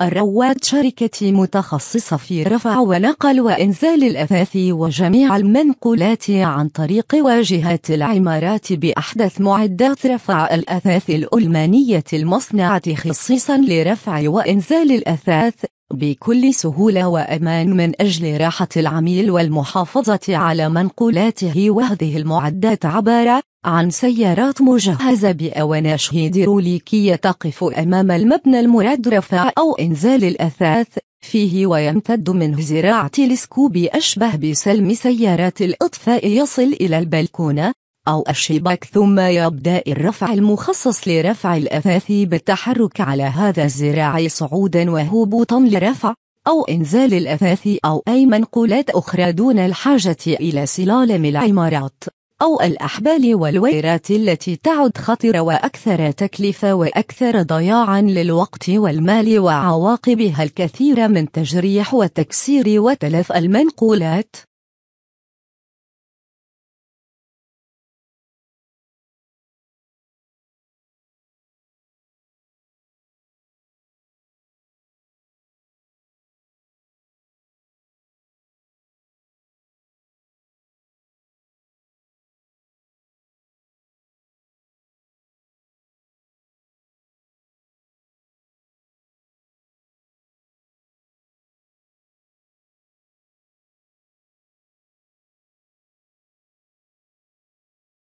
الرواد شركة متخصصة في رفع ونقل وإنزال الأثاث وجميع المنقولات عن طريق واجهات العمارات بأحدث معدات رفع الأثاث الألمانية المصنعة خصيصا لرفع وإنزال الأثاث بكل سهولة وأمان من أجل راحة العميل والمحافظة على منقولاته وهذه المعدات عبارة عن سيارات مجهزة بأوناش هيدروليكية تقف أمام المبنى المراد رفع أو إنزال الأثاث فيه ويمتد منه زراع تلسكوب أشبه بسلم سيارات الإطفاء يصل إلى البلكونة أو الشباك ثم يبدأ الرفع المخصص لرفع الأثاث بالتحرك على هذا الزراع صعودا وهبوطا لرفع أو إنزال الأثاث أو أي منقولات أخرى دون الحاجة إلى سلالم العمارات أو الأحبال والويرات التي تعد خطرة وأكثر تكلفة وأكثر ضياعا للوقت والمال وعواقبها الكثير من تجريح وتكسير وتلف المنقولات